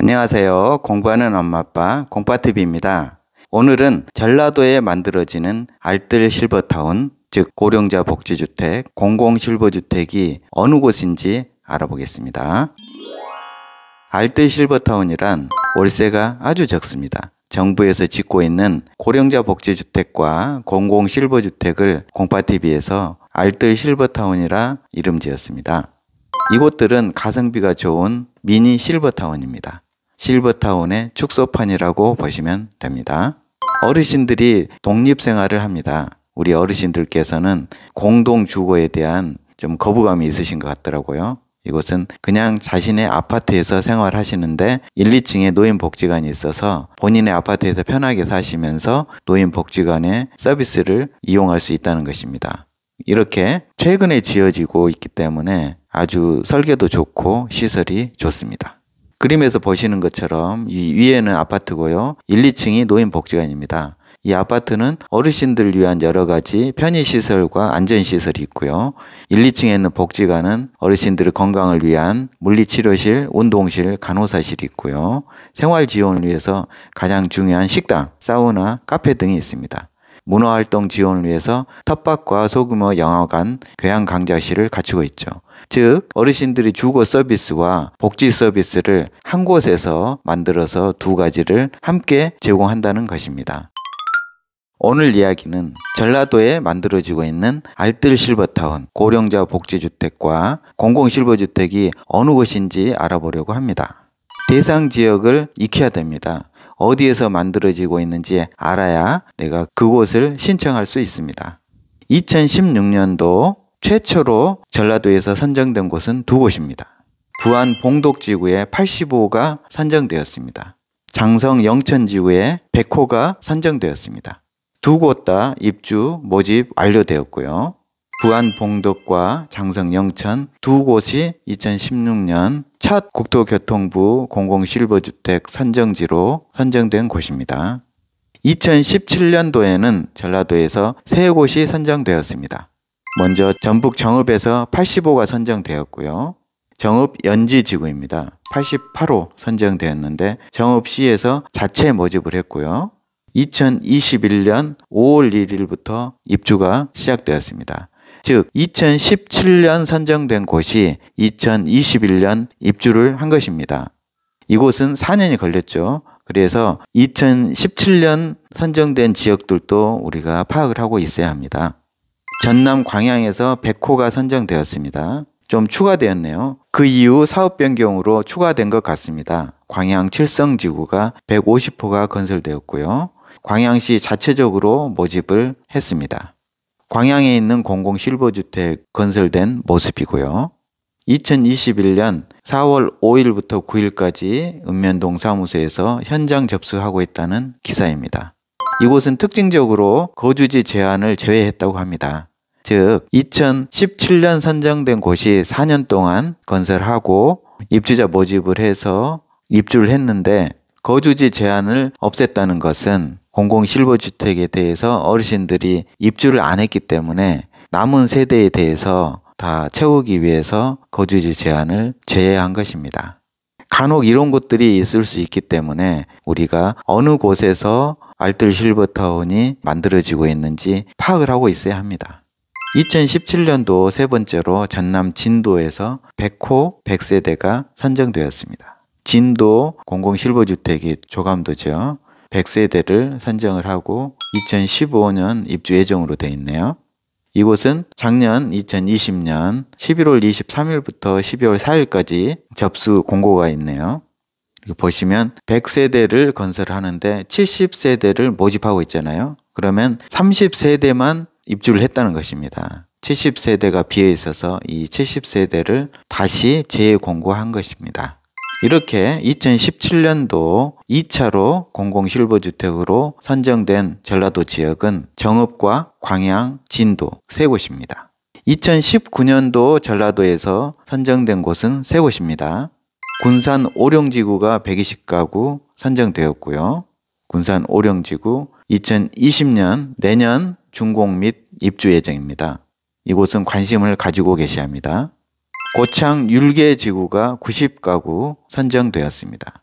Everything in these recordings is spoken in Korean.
안녕하세요. 공부하는 엄마 아빠 공파TV입니다. 오늘은 전라도에 만들어지는 알뜰 실버타운 즉 고령자 복지주택 공공 실버주택이 어느 곳인지 알아보겠습니다. 알뜰 실버타운이란 월세가 아주 적습니다. 정부에서 짓고 있는 고령자 복지주택과 공공 실버주택을 공파TV에서 알뜰 실버타운이라 이름 지었습니다. 이곳들은 가성비가 좋은 미니 실버타운입니다. 실버타운의 축소판이라고 보시면 됩니다. 어르신들이 독립생활을 합니다. 우리 어르신들께서는 공동주거에 대한 좀 거부감이 있으신 것 같더라고요. 이곳은 그냥 자신의 아파트에서 생활하시는데 1, 2층에 노인복지관이 있어서 본인의 아파트에서 편하게 사시면서 노인복지관의 서비스를 이용할 수 있다는 것입니다. 이렇게 최근에 지어지고 있기 때문에 아주 설계도 좋고 시설이 좋습니다. 그림에서 보시는 것처럼 이 위에는 아파트고요. 1, 2층이 노인복지관입니다. 이 아파트는 어르신들 을 위한 여러 가지 편의시설과 안전시설이 있고요. 1, 2층에는 있 복지관은 어르신들의 건강을 위한 물리치료실, 운동실, 간호사실이 있고요. 생활지원을 위해서 가장 중요한 식당, 사우나, 카페 등이 있습니다. 문화활동 지원을 위해서 텃밭과 소규모 영화관, 교양 강좌실을 갖추고 있죠. 즉 어르신들이 주거 서비스와 복지 서비스를 한 곳에서 만들어서 두 가지를 함께 제공한다는 것입니다. 오늘 이야기는 전라도에 만들어지고 있는 알뜰 실버타운 고령자 복지주택과 공공실버주택이 어느 곳인지 알아보려고 합니다. 대상 지역을 익혀야 됩니다. 어디에서 만들어지고 있는지 알아야 내가 그곳을 신청할 수 있습니다. 2016년도 최초로 전라도에서 선정된 곳은 두 곳입니다. 부안 봉독지구에 85호가 선정되었습니다. 장성 영천지구에 100호가 선정되었습니다. 두 곳 다 입주 모집 완료되었고요. 부안 봉덕과 장성 영천 두 곳이 2016년 첫 국토교통부 공공실버주택 선정지로 선정된 곳입니다. 2017년도에는 전라도에서 세 곳이 선정되었습니다. 먼저 전북 정읍에서 85가 선정되었고요. 정읍 연지지구입니다. 88호 선정되었는데 정읍시에서 자체 모집을 했고요. 2021년 5월 1일부터 입주가 시작되었습니다. 즉 2017년 선정된 곳이 2021년 입주를 한 것입니다. 이곳은 4년이 걸렸죠. 그래서 2017년 선정된 지역들도 우리가 파악을 하고 있어야 합니다. 전남 광양에서 100호가 선정되었습니다. 좀 추가되었네요. 그 이후 사업 변경으로 추가된 것 같습니다. 광양 칠성지구가 150호가 건설되었고요. 광양시 자체적으로 모집을 했습니다. 광양에 있는 공공 실버주택 건설된 모습이고요. 2021년 4월 5일부터 9일까지 읍면동 사무소에서 현장 접수하고 있다는 기사입니다. 이곳은 특징적으로 거주지 제한을 제외했다고 합니다. 즉, 2017년 선정된 곳이 4년 동안 건설하고 입주자 모집을 해서 입주를 했는데 거주지 제한을 없앴다는 것은 공공 실버주택에 대해서 어르신들이 입주를 안 했기 때문에 남은 세대에 대해서 다 채우기 위해서 거주지 제한을 제외한 것입니다. 간혹 이런 것들이 있을 수 있기 때문에 우리가 어느 곳에서 알뜰 실버타운이 만들어지고 있는지 파악을 하고 있어야 합니다. 2017년도 세 번째로 전남 진도에서 100호 100세대가 선정되었습니다. 진도 공공실버주택이 조감도죠. 100세대를 선정을 하고 2015년 입주 예정으로 되어 있네요. 이곳은 작년 2020년 11월 23일부터 12월 4일까지 접수 공고가 있네요. 보시면 100세대를 건설하는데 70세대를 모집하고 있잖아요. 그러면 30세대만 입주를 했다는 것입니다. 70세대가 비어 있어서 이 70세대를 다시 재공고한 것입니다. 이렇게 2017년도 2차로 공공실버주택으로 선정된 전라도 지역은 정읍과 광양, 진도 세 곳입니다. 2019년도 전라도에서 선정된 곳은 세 곳입니다. 군산 오령지구가 120가구 선정되었고요. 군산 오령지구 2020년 내년 준공 및 입주 예정입니다. 이곳은 관심을 가지고 계셔야 합니다. 고창 율계지구가 90가구 선정되었습니다.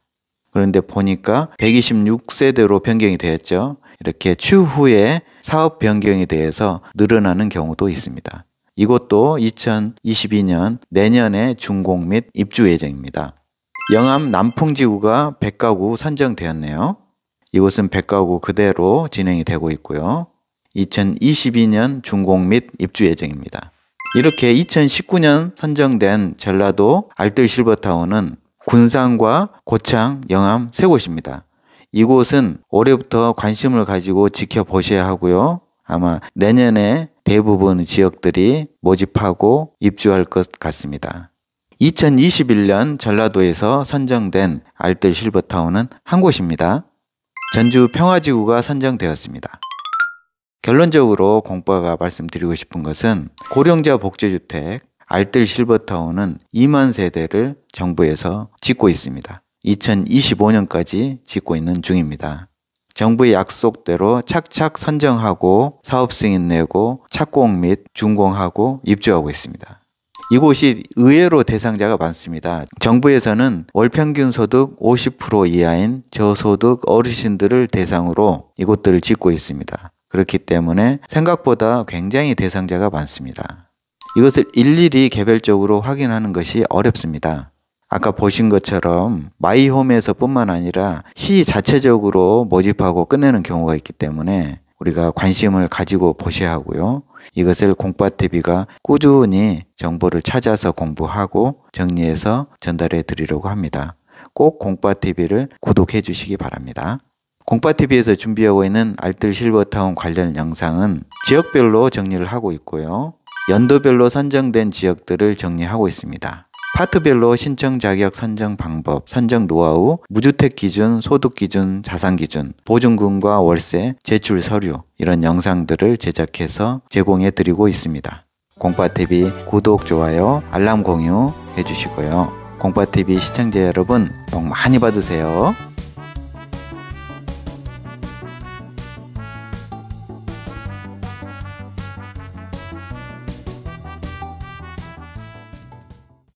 그런데 보니까 126세대로 변경이 되었죠. 이렇게 추후에 사업 변경에 대해서 늘어나는 경우도 있습니다. 이것도 2022년 내년에 준공 및 입주 예정입니다. 영암 남풍지구가 100가구 선정되었네요. 이곳은 100가구 그대로 진행이 되고 있고요. 2022년 준공 및 입주 예정입니다. 이렇게 2019년 선정된 전라도 알뜰 실버타운은 군산과 고창, 영암 세 곳입니다. 이곳은 올해부터 관심을 가지고 지켜보셔야 하고요. 아마 내년에 대부분 지역들이 모집하고 입주할 것 같습니다. 2021년 전라도에서 선정된 알뜰 실버타운은 한 곳입니다. 전주 평화지구가 선정되었습니다. 결론적으로 공부가 말씀드리고 싶은 것은 고령자 복지주택 알뜰 실버타운은 2만 세대를 정부에서 짓고 있습니다. 2025년까지 짓고 있는 중입니다. 정부의 약속대로 착착 선정하고 사업 승인 내고 착공 및 준공하고 입주하고 있습니다. 이곳이 의외로 대상자가 많습니다. 정부에서는 월 평균 소득 50% 이하인 저소득 어르신들을 대상으로 이곳들을 짓고 있습니다. 그렇기 때문에 생각보다 굉장히 대상자가 많습니다. 이것을 일일이 개별적으로 확인하는 것이 어렵습니다. 아까 보신 것처럼 마이홈에서 뿐만 아니라 시 자체적으로 모집하고 끝내는 경우가 있기 때문에 우리가 관심을 가지고 보셔야 하고요. 이것을 공빠 t v 가 꾸준히 정보를 찾아서 공부하고 정리해서 전달해 드리려고 합니다. 꼭공빠 t v 를 구독해 주시기 바랍니다. 공파TV에서 준비하고 있는 알뜰 실버타운 관련 영상은 지역별로 정리를 하고 있고요. 연도별로 선정된 지역들을 정리하고 있습니다. 파트별로 신청 자격 선정 방법, 선정 노하우, 무주택 기준, 소득 기준, 자산 기준, 보증금과 월세, 제출 서류 이런 영상들을 제작해서 제공해 드리고 있습니다. 공파TV 구독, 좋아요, 알람 공유 해주시고요. 공파TV 시청자 여러분 복 많이 받으세요.